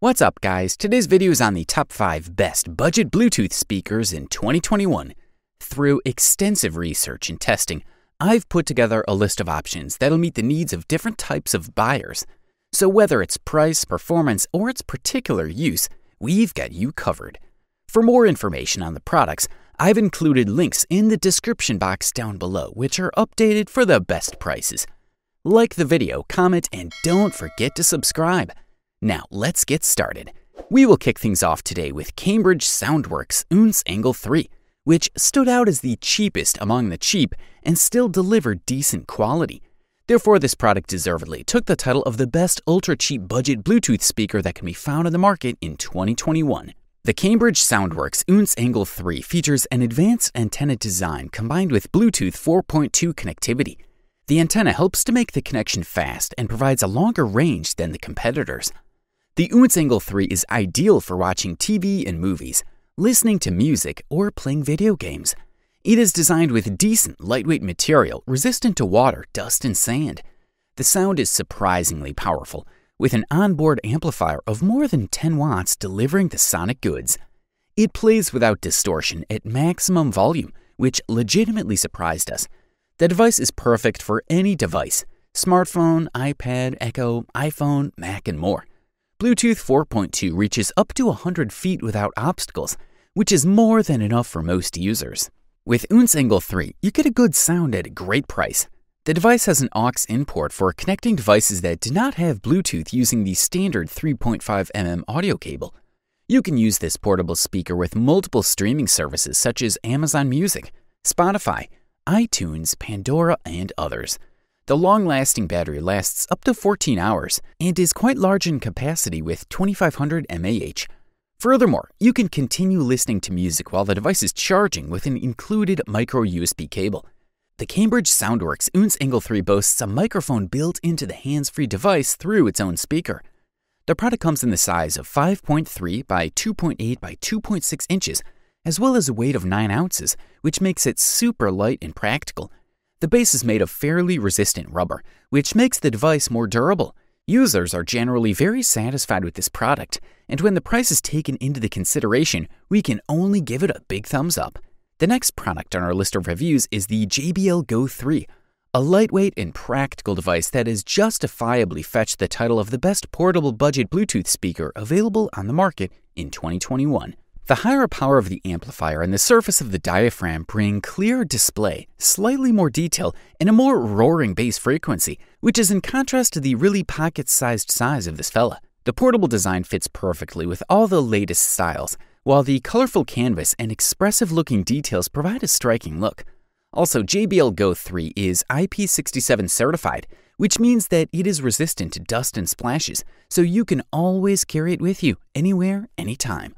What's up guys, today's video is on the top 5 best budget Bluetooth speakers in 2021. Through extensive research and testing, I've put together a list of options that'll meet the needs of different types of buyers. So whether it's price, performance, or its particular use, we've got you covered. For more information on the products, I've included links in the description box down below which are updated for the best prices. Like the video, comment, and don't forget to subscribe. Now, let's get started. We will kick things off today with Cambridge Soundworks Unz Angle 3, which stood out as the cheapest among the cheap and still delivered decent quality. Therefore, this product deservedly took the title of the best ultra-cheap budget Bluetooth speaker that can be found on the market in 2021. The Cambridge Soundworks Unz Angle 3 features an advanced antenna design combined with Bluetooth 4.2 connectivity. The antenna helps to make the connection fast and provides a longer range than the competitors. The Unzengle 3 is ideal for watching TV and movies, listening to music, or playing video games. It is designed with decent, lightweight material resistant to water, dust, and sand. The sound is surprisingly powerful, with an onboard amplifier of more than 10 watts delivering the sonic goods. It plays without distortion at maximum volume, which legitimately surprised us. The device is perfect for any device smartphone, iPad, Echo, iPhone, Mac, and more. Bluetooth 4.2 reaches up to 100 feet without obstacles, which is more than enough for most users. With Unz Angle 3, you get a good sound at a great price. The device has an aux in port for connecting devices that do not have Bluetooth using the standard 3.5mm audio cable. You can use this portable speaker with multiple streaming services such as Amazon Music, Spotify, iTunes, Pandora, and others. The long-lasting battery lasts up to 14 hours and is quite large in capacity with 2500 mAh. Furthermore, you can continue listening to music while the device is charging with an included micro USB cable. The Cambridge Soundworks Unz Engel 3 boasts a microphone built into the hands-free device through its own speaker. The product comes in the size of 5.3 by 2.8 by 2.6 inches, as well as a weight of 9 ounces, which makes it super light and practical the base is made of fairly resistant rubber, which makes the device more durable. Users are generally very satisfied with this product, and when the price is taken into the consideration, we can only give it a big thumbs up. The next product on our list of reviews is the JBL Go 3, a lightweight and practical device that has justifiably fetched the title of the best portable budget Bluetooth speaker available on the market in 2021. The higher power of the amplifier and the surface of the diaphragm bring clear display, slightly more detail, and a more roaring bass frequency, which is in contrast to the really pocket-sized size of this fella. The portable design fits perfectly with all the latest styles, while the colorful canvas and expressive-looking details provide a striking look. Also, JBL Go 3 is IP67 certified, which means that it is resistant to dust and splashes, so you can always carry it with you, anywhere, anytime.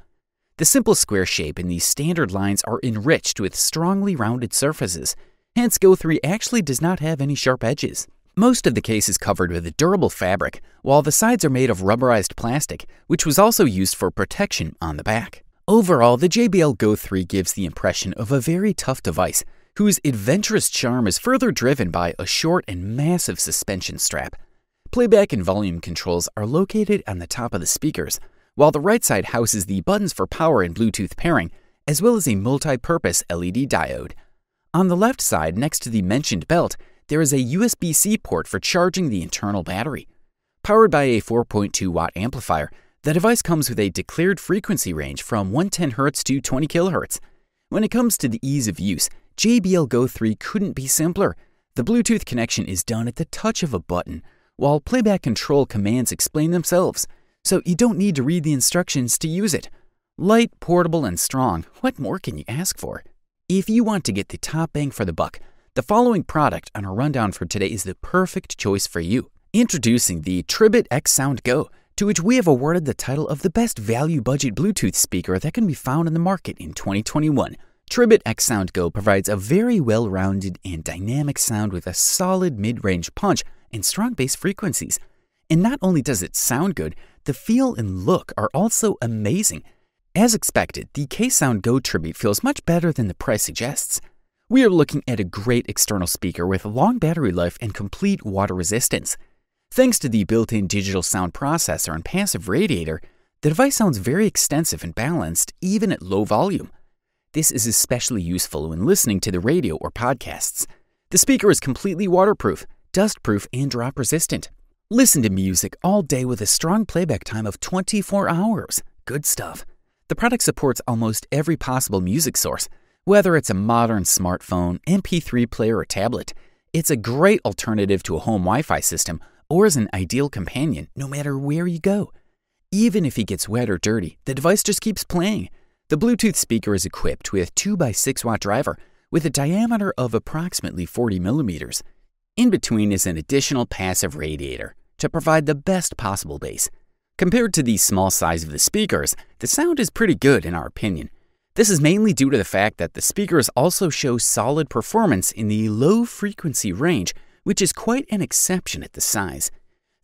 The simple square shape and these standard lines are enriched with strongly rounded surfaces, hence Go3 actually does not have any sharp edges. Most of the case is covered with a durable fabric, while the sides are made of rubberized plastic, which was also used for protection on the back. Overall, the JBL Go3 gives the impression of a very tough device, whose adventurous charm is further driven by a short and massive suspension strap. Playback and volume controls are located on the top of the speakers, while the right side houses the buttons for power and Bluetooth pairing, as well as a multi-purpose LED diode. On the left side, next to the mentioned belt, there is a USB-C port for charging the internal battery. Powered by a 4.2 watt amplifier, the device comes with a declared frequency range from 110 Hz to 20 kHz. When it comes to the ease of use, JBL Go 3 couldn't be simpler. The Bluetooth connection is done at the touch of a button, while playback control commands explain themselves – so you don't need to read the instructions to use it. Light, portable, and strong. What more can you ask for? If you want to get the top bang for the buck, the following product on our rundown for today is the perfect choice for you. Introducing the Tribit X Sound Go, to which we have awarded the title of the best value budget Bluetooth speaker that can be found on the market in 2021. Tribit X Sound Go provides a very well rounded and dynamic sound with a solid mid range punch and strong bass frequencies. And not only does it sound good, the feel and look are also amazing. As expected, the K-Sound Go Tribute feels much better than the price suggests. We are looking at a great external speaker with long battery life and complete water resistance. Thanks to the built-in digital sound processor and passive radiator, the device sounds very extensive and balanced, even at low volume. This is especially useful when listening to the radio or podcasts. The speaker is completely waterproof, dustproof, and drop resistant. Listen to music all day with a strong playback time of 24 hours. Good stuff. The product supports almost every possible music source, whether it's a modern smartphone, MP3 player, or tablet. It's a great alternative to a home Wi Fi system or is an ideal companion no matter where you go. Even if it gets wet or dirty, the device just keeps playing. The Bluetooth speaker is equipped with a 2x6 watt driver with a diameter of approximately 40 millimeters. In between is an additional passive radiator to provide the best possible bass. Compared to the small size of the speakers, the sound is pretty good in our opinion. This is mainly due to the fact that the speakers also show solid performance in the low frequency range, which is quite an exception at the size.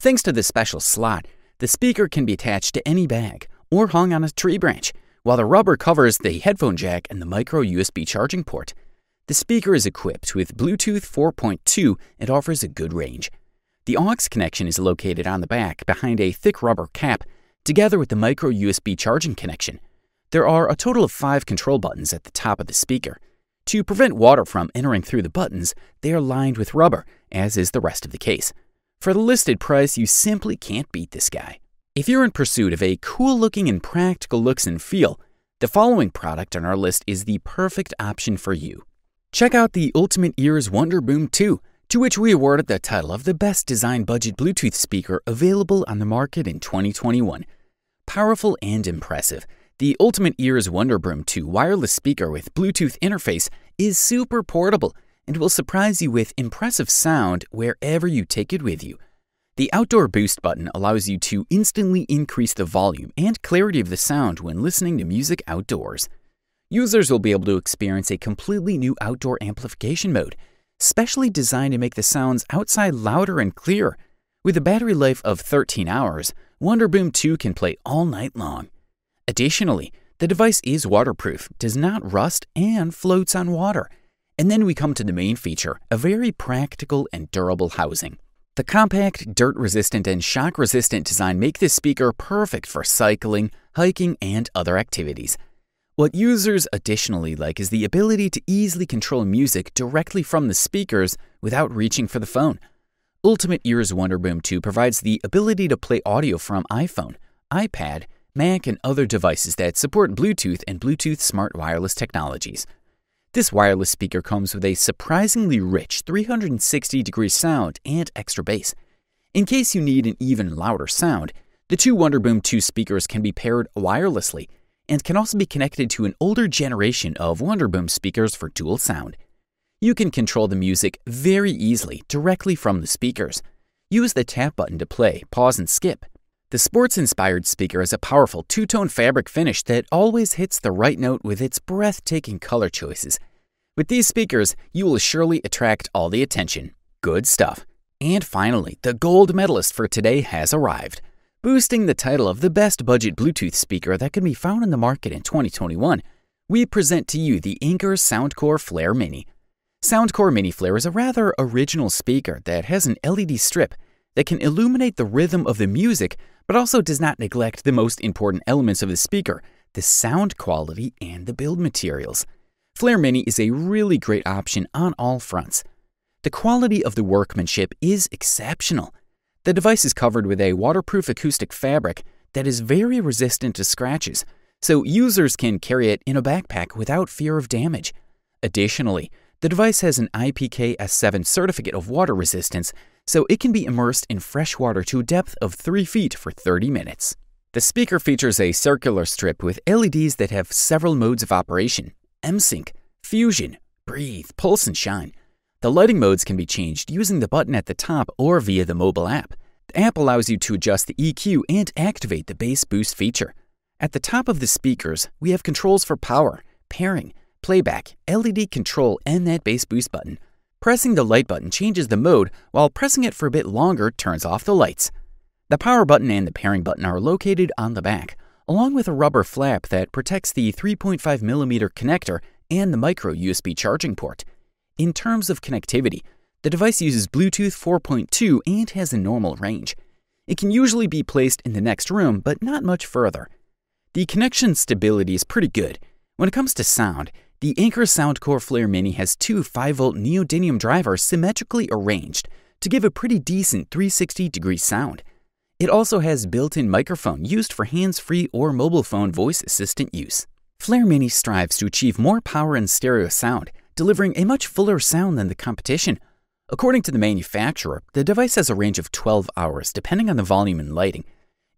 Thanks to the special slot, the speaker can be attached to any bag or hung on a tree branch, while the rubber covers the headphone jack and the micro USB charging port. The speaker is equipped with Bluetooth 4.2 and offers a good range. The aux connection is located on the back behind a thick rubber cap, together with the micro USB charging connection. There are a total of five control buttons at the top of the speaker. To prevent water from entering through the buttons, they are lined with rubber, as is the rest of the case. For the listed price, you simply can't beat this guy. If you're in pursuit of a cool looking and practical looks and feel, the following product on our list is the perfect option for you. Check out the Ultimate Ears Wonder Boom 2 to which we awarded the title of the best design budget Bluetooth speaker available on the market in 2021. Powerful and impressive, the Ultimate Ears Wonderbroom 2 wireless speaker with Bluetooth interface is super portable and will surprise you with impressive sound wherever you take it with you. The outdoor boost button allows you to instantly increase the volume and clarity of the sound when listening to music outdoors. Users will be able to experience a completely new outdoor amplification mode specially designed to make the sounds outside louder and clearer. With a battery life of 13 hours, Wonderboom 2 can play all night long. Additionally, the device is waterproof, does not rust, and floats on water. And then we come to the main feature, a very practical and durable housing. The compact, dirt-resistant, and shock-resistant design make this speaker perfect for cycling, hiking, and other activities. What users additionally like is the ability to easily control music directly from the speakers without reaching for the phone. Ultimate Ears Wonderboom 2 provides the ability to play audio from iPhone, iPad, Mac, and other devices that support Bluetooth and Bluetooth smart wireless technologies. This wireless speaker comes with a surprisingly rich 360 degree sound and extra bass. In case you need an even louder sound, the two Wonderboom 2 speakers can be paired wirelessly and can also be connected to an older generation of Wonderboom speakers for dual sound. You can control the music very easily directly from the speakers. Use the tap button to play, pause, and skip. The sports-inspired speaker has a powerful two-tone fabric finish that always hits the right note with its breathtaking color choices. With these speakers, you will surely attract all the attention. Good stuff. And finally, the gold medalist for today has arrived. Boosting the title of the best budget Bluetooth speaker that can be found in the market in 2021, we present to you the Anker Soundcore Flare Mini. Soundcore Mini Flare is a rather original speaker that has an LED strip that can illuminate the rhythm of the music but also does not neglect the most important elements of the speaker, the sound quality and the build materials. Flare Mini is a really great option on all fronts. The quality of the workmanship is exceptional. The device is covered with a waterproof acoustic fabric that is very resistant to scratches, so users can carry it in a backpack without fear of damage. Additionally, the device has an IPKS7 certificate of water resistance, so it can be immersed in fresh water to a depth of 3 feet for 30 minutes. The speaker features a circular strip with LEDs that have several modes of operation, M-Sync, Fusion, Breathe, Pulse and Shine, the lighting modes can be changed using the button at the top or via the mobile app. The app allows you to adjust the EQ and activate the bass boost feature. At the top of the speakers, we have controls for power, pairing, playback, LED control, and that bass boost button. Pressing the light button changes the mode, while pressing it for a bit longer turns off the lights. The power button and the pairing button are located on the back, along with a rubber flap that protects the 3.5mm connector and the micro USB charging port. In terms of connectivity, the device uses Bluetooth 4.2 and has a normal range. It can usually be placed in the next room, but not much further. The connection stability is pretty good. When it comes to sound, the Anchor Soundcore Flare Mini has two 5V neodymium drivers symmetrically arranged to give a pretty decent 360 degree sound. It also has built-in microphone used for hands-free or mobile phone voice assistant use. Flare Mini strives to achieve more power and stereo sound delivering a much fuller sound than the competition. According to the manufacturer, the device has a range of 12 hours depending on the volume and lighting.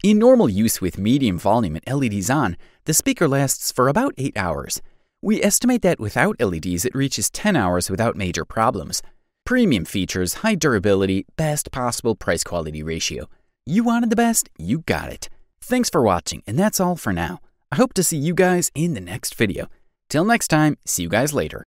In normal use with medium volume and LEDs on, the speaker lasts for about 8 hours. We estimate that without LEDs it reaches 10 hours without major problems. Premium features, high durability, best possible price quality ratio. You wanted the best, you got it. Thanks for watching, and that's all for now. I hope to see you guys in the next video. Till next time, see you guys later.